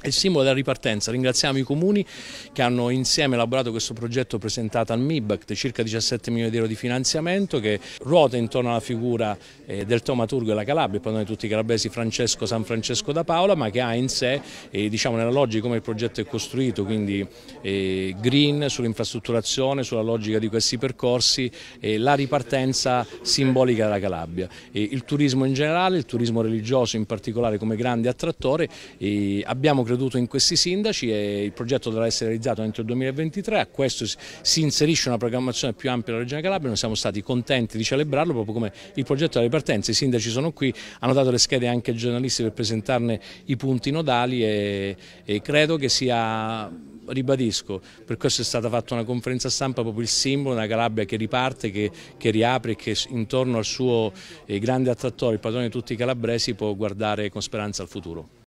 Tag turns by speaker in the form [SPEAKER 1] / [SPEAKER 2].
[SPEAKER 1] è il simbolo della ripartenza. Ringraziamo i comuni che hanno insieme elaborato questo progetto presentato al MIBACT, circa 17 milioni di euro di finanziamento che ruota intorno alla figura eh, del tomaturgo e la Calabria, poi noi tutti i calabresi Francesco San Francesco da Paola, ma che ha in sé, eh, diciamo nella logica come il progetto è costruito, quindi eh, green sull'infrastrutturazione, sulla logica di questi percorsi, eh, la ripartenza simbolica della Calabria. il turismo in generale, il turismo religioso in particolare come grande attrattore, eh, abbiamo creduto in questi sindaci e il progetto dovrà essere realizzato entro il 2023, a questo si inserisce una programmazione più ampia della Regione Calabria, noi siamo stati contenti di celebrarlo proprio come il progetto della ripartenza, i sindaci sono qui, hanno dato le schede anche ai giornalisti per presentarne i punti nodali e, e credo che sia ribadisco, per questo è stata fatta una conferenza stampa proprio il simbolo di una Calabria che riparte, che, che riapre e che intorno al suo eh, grande attrattore, il padrone di tutti i calabresi, può guardare con speranza al futuro.